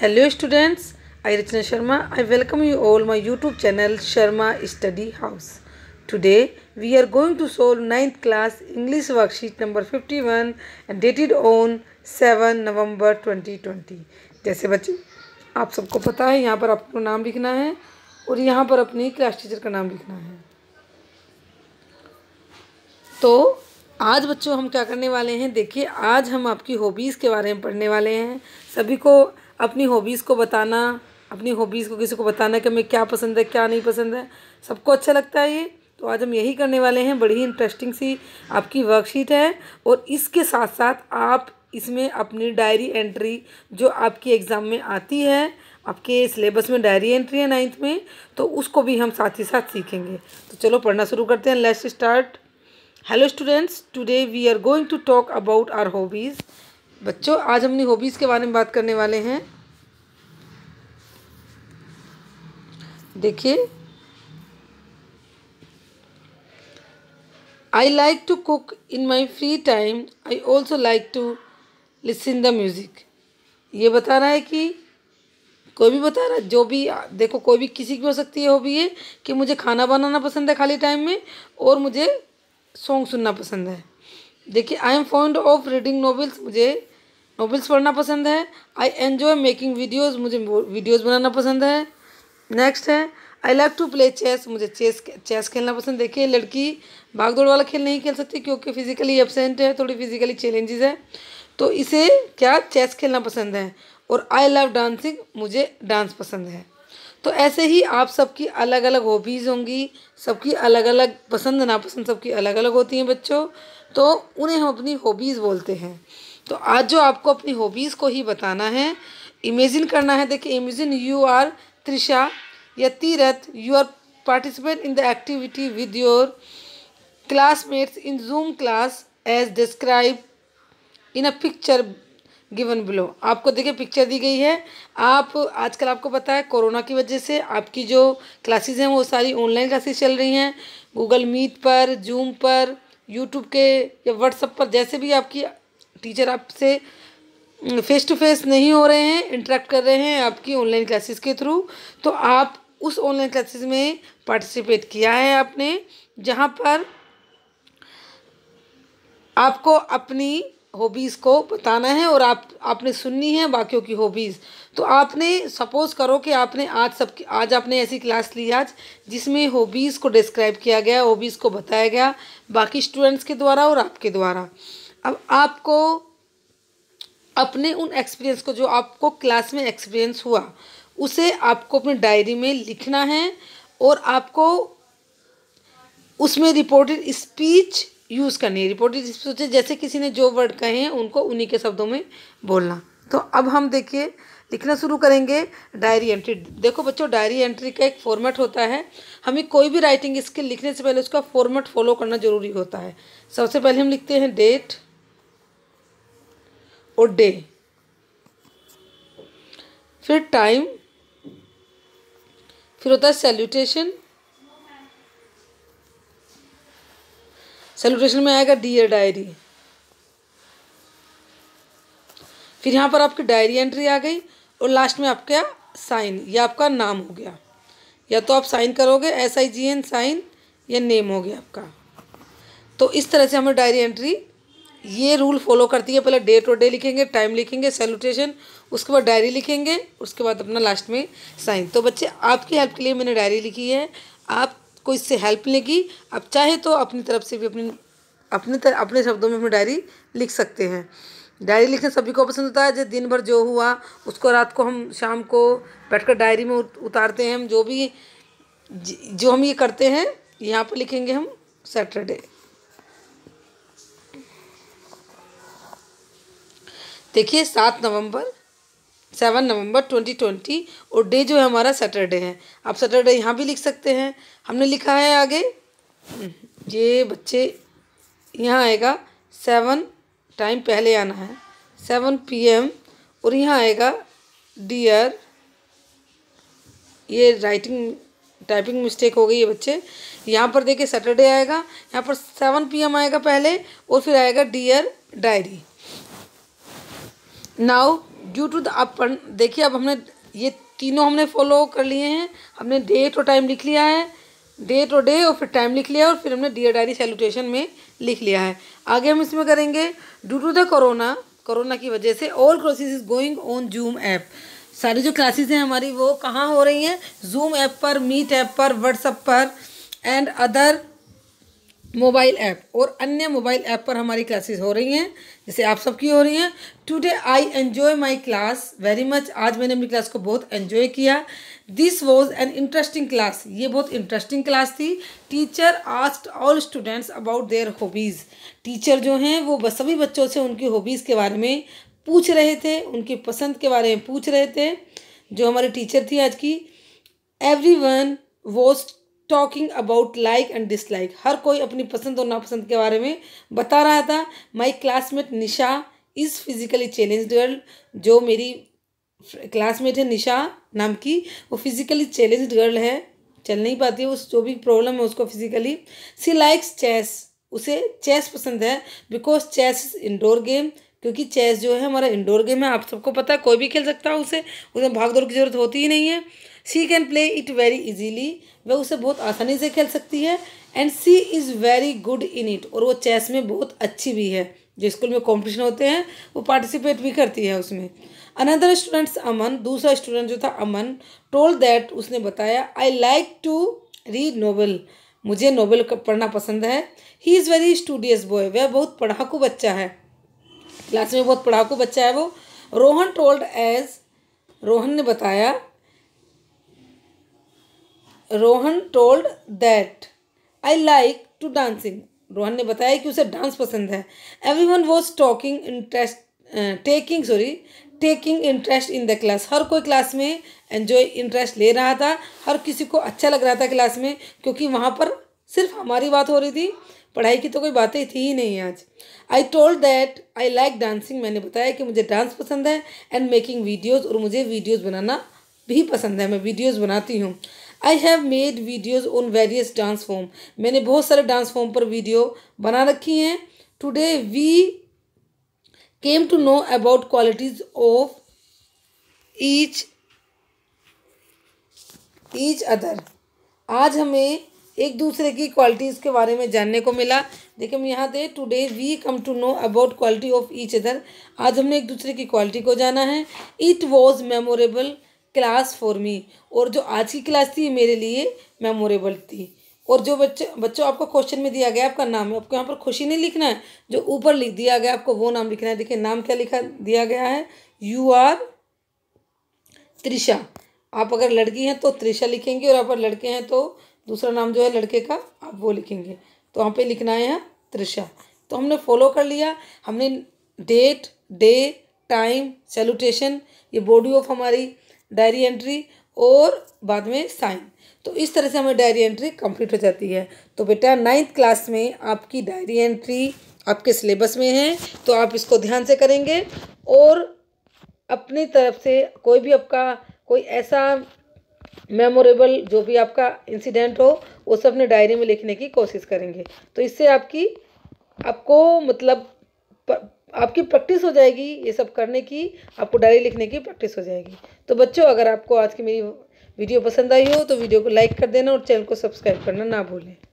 hello students I Rachna Sharma I welcome you all my YouTube channel Sharma study house today we are going to solve ninth class English worksheet number fifty one and dated on seven November twenty twenty जैसे बच्चे आप सबको पता है यहाँ पर आपको नाम लिखना है और यहाँ पर अपनी क्लास टीचर का नाम लिखना है तो आज बच्चों हम क्या करने वाले हैं देखिए आज हम आपकी हॉबीज़ के बारे में पढ़ने वाले हैं सभी को अपनी हॉबीज़ को बताना अपनी हॉबीज़ को किसी को बताना कि हमें क्या पसंद है क्या नहीं पसंद है सबको अच्छा लगता है ये तो आज हम यही करने वाले हैं बड़ी ही इंटरेस्टिंग सी आपकी वर्कशीट है और इसके साथ साथ आप इसमें अपनी डायरी एंट्री जो आपकी एग्ज़ाम में आती है आपके सिलेबस में डायरी एंट्री है नाइन्थ में तो उसको भी हम साथ ही साथ सीखेंगे तो चलो पढ़ना शुरू करते हैं let's start hello students today we are going to talk about our hobbies बच्चों आज अपनी हॉबीज़ के बारे में बात करने वाले हैं देखिए I like to cook in my free time I also like to listen the music ये बता रहा है कि कोई भी बता रहा है जो भी देखो कोई भी किसी की हो सकती है हॉबी है कि मुझे खाना बनाना पसंद है खाली टाइम में और मुझे सॉन्ग सुनना पसंद है देखिए I am fond of reading novels मुझे नॉवेल्स पढ़ना पसंद है आई एन्जॉय मेकिंग वीडियोज़ मुझे वीडियोज़ बनाना पसंद है नेक्स्ट है I like to play chess मुझे चेस चेस खेलना पसंद देखिए लड़की भाग दौड़ वाला खेल नहीं खेल सकती क्योंकि फिजिकली एबसेंट है थोड़ी फिजिकली चैलेंजेस है तो इसे क्या चेस खेलना पसंद है और आई लव डांसिंग मुझे डांस पसंद है तो ऐसे ही आप सबकी अलग अलग हॉबीज़ होंगी सबकी अलग अलग पसंद नापसंद सबकी अलग अलग होती हैं बच्चों तो उन्हें हम अपनी हॉबीज़ बोलते हैं तो आज जो आपको अपनी हॉबीज़ को ही बताना है इमेजिन करना है देखिए इमेजिन यू आर त्रिशा या Tirath you are participate in the activity with your classmates in Zoom class as describe in a picture given below आपको देखिए पिक्चर दी गई है आप आजकल आपको पता है कोरोना की वजह से आपकी जो क्लासेस हैं वो सारी ऑनलाइन क्लासेस चल रही हैं गूगल मीट पर जूम पर यूट्यूब के या व्हाट्सअप पर जैसे भी आपकी टीचर आपसे फेस टू फेस नहीं हो रहे हैं इंटरेक्ट कर रहे हैं आपकी ऑनलाइन क्लासेस के थ्रू तो आप उस ऑनलाइन क्लासेस में पार्टिसिपेट किया है आपने जहाँ पर आपको अपनी हॉबीज़ को बताना है और आप आपने सुननी है बाकियों की हॉबीज़ तो आपने सपोज़ करो कि आपने आज सब आज आपने ऐसी क्लास ली आज जिसमें हॉबीज़ को डिस्क्राइब किया गया हॉबीज़ को बताया गया बाकी स्टूडेंट्स के द्वारा और आपके द्वारा अब आपको अपने उन एक्सपीरियंस को जो आपको क्लास में एक्सपीरियंस हुआ उसे आपको अपनी डायरी में लिखना है और आपको उसमें रिपोर्टेड स्पीच यूज़ करनी है रिपोर्टेड स्पीच जैसे किसी ने जो वर्ड कहे हैं उनको उन्हीं के शब्दों में बोलना तो अब हम देखिए लिखना शुरू करेंगे डायरी एंट्री देखो बच्चों डायरी एंट्री का एक फॉर्मेट होता है हमें कोई भी राइटिंग स्किल लिखने से पहले उसका फॉर्मेट फॉलो करना ज़रूरी होता है सबसे पहले हम लिखते हैं डेट और डे फिर टाइम फिर होता है सैल्यूटेशन सैल्यूटेशन में आएगा डी डायरी फिर यहाँ पर आपकी डायरी एंट्री आ गई और लास्ट में आपका साइन या आपका नाम हो गया या तो आप साइन करोगे S I G N sign या नेम हो गया आपका तो इस तरह से हमें डायरी एंट्री ये रूल फॉलो करती है पहले डे टू डे लिखेंगे टाइम लिखेंगे सैल्यूटेशन उसके बाद डायरी लिखेंगे उसके बाद अपना लास्ट में साइन तो बच्चे आपकी हेल्प के लिए मैंने डायरी लिखी है आपको इससे हेल्प मिलेगी आप चाहे तो अपनी तरफ से भी अपनी अपने तर, अपने शब्दों में अपनी डायरी लिख सकते हैं डायरी लिखना सभी को पसंद होता है जो दिन भर जो हुआ उसको रात को हम शाम को बैठकर डायरी में उतारते हैं हम जो भी जो हम ये करते हैं यहाँ पर लिखेंगे हम सैटरडे देखिए सात नवंबर सेवन नवंबर ट्वेंटी ट्वेंटी और डे जो है हमारा सैटरडे है आप सैटरडे यहाँ भी लिख सकते हैं हमने लिखा है आगे ये बच्चे यहाँ आएगा सेवन टाइम पहले आना है सेवन पीएम और यहाँ आएगा डियर ये राइटिंग टाइपिंग मिस्टेक हो गई है बच्चे यहाँ पर देखिए सैटरडे आएगा यहाँ पर सेवन पीएम आएगा पहले और फिर आएगा dear diary now due to the अपन देखिए अब हमने ये तीनों हमने फॉलो कर लिए हैं हमने डेट और टाइम लिख लिया है डेट और डे और फिर टाइम लिख लिया और फिर हमने डियर डायरी सैल्यूटेशन में लिख लिया है आगे हम इसमें करेंगे due to the corona corona की वजह से all courses is going on Zoom app सारी जो क्लासेस हैं हमारी वो कहाँ हो रही हैं जूम ऐप पर मीट ऐप पर व्हाट्सअप पर एंड अदर मोबाइल ऐप और अन्य मोबाइल ऐप पर हमारी क्लासेस हो रही हैं जैसे आप सबकी हो रही हैं today I enjoy my class very much आज मैंने अपनी क्लास को बहुत एन्जॉय किया this was an interesting class ये बहुत इंटरेस्टिंग क्लास थी teacher asked all students about their hobbies teacher जो हैं वो सभी बच्चों से उनकी हॉबीज़ के बारे में पूछ रहे थे उनकी पसंद के बारे में पूछ रहे थे जो हमारी टीचर थी आज की everyone was talking about like and dislike हर कोई अपनी पसंद और नापसंद के बारे में बता रहा था my classmate Nisha is physically challenge girl जो मेरी क्लासमेट है निशा नाम की वो फिज़िकली चैलेंज गर्ल है चल नहीं पाती है उस जो भी प्रॉब्लम है उसको फिज़िकली सी लाइक्स चेस उसे चेस पसंद है because chess is indoor game क्योंकि चेस जो है हमारा इंडोर गेम है आप सबको पता है कोई भी खेल सकता है उसे उसमें भाग दौड़ की ज़रूरत होती ही नहीं है she can play it very easily वह उसे बहुत आसानी से खेल सकती है and she is very good in it और वो चेस में बहुत अच्छी भी है जो स्कूल में कॉम्पिटिशन होते हैं वो पार्टिसिपेट भी करती है उसमें अनदर स्टूडेंट्स अमन दूसरा स्टूडेंट जो था अमन टोल दैट उसने बताया I like to read novel मुझे नोवेल पढ़ना पसंद है he is very studious boy वह बहुत पढ़ाकू बच्चा है क्लास में बहुत पढ़ाकू बच्चा है वो रोहन टोल्ड एज रोहन ने बताया Rohan told that I like to dancing Rohan ने बताया कि उसे डांस पसंद है everyone was talking interest taking sorry taking interest in the class हर कोई क्लास में एन्जॉय इंटरेस्ट ले रहा था हर किसी को अच्छा लग रहा था क्लास में क्योंकि वहाँ पर सिर्फ हमारी बात हो रही थी पढ़ाई की तो कोई बातें थी ही नहीं आज I told that I like dancing मैंने बताया कि मुझे डांस पसंद है एंड मेकिंग वीडियोज़ और मुझे वीडियोज़ बनाना भी पसंद है मैं वीडियोज़ बनाती हूँ I have made videos on various dance form मैंने बहुत सारे डांस फॉर्म पर वीडियो बना रखी हैं today we came to know about qualities of each each other आज हमें एक दूसरे की क्वालिटीज़ के बारे में जानने को मिला देखिए हम यहाँ दे today we come to know about quality of each other आज हमने एक दूसरे की क्वालिटी को जाना है it was memorable class for me और जो आज की क्लास थी मेरे लिए मेमोरेबल थी और जो बच्चे बच्चों आपको क्वेश्चन में दिया गया आपका नाम है आपको यहाँ पर खुशी नहीं लिखना है जो ऊपर लिख दिया गया आपको वो नाम लिखना है देखिए नाम क्या लिखा दिया गया है यू आर त्रिशा आप अगर लड़की हैं तो त्रिशा लिखेंगे और आप अगर लड़के हैं तो दूसरा नाम जो है लड़के का आप वो लिखेंगे तो वहाँ पर लिखना है यहाँ त्रिशा तो हमने फॉलो कर लिया हमने डेट डे टाइम सैलुटेशन ये बॉडी ऑफ हमारी डायरी एंट्री और बाद में साइन तो इस तरह से हमें डायरी एंट्री कंप्लीट हो जाती है तो बेटा नाइन्थ क्लास में आपकी डायरी एंट्री आपके सिलेबस में है तो आप इसको ध्यान से करेंगे और अपनी तरफ से कोई भी आपका कोई ऐसा मेमोरेबल जो भी आपका इंसिडेंट हो वो सब अपने डायरी में लिखने की कोशिश करेंगे तो इससे आपकी आपको मतलब प, आपकी प्रैक्टिस हो जाएगी ये सब करने की आपको डायरी लिखने की प्रैक्टिस हो जाएगी तो बच्चों अगर आपको आज की मेरी वीडियो पसंद आई हो तो वीडियो को लाइक कर देना और चैनल को सब्सक्राइब करना ना भूलें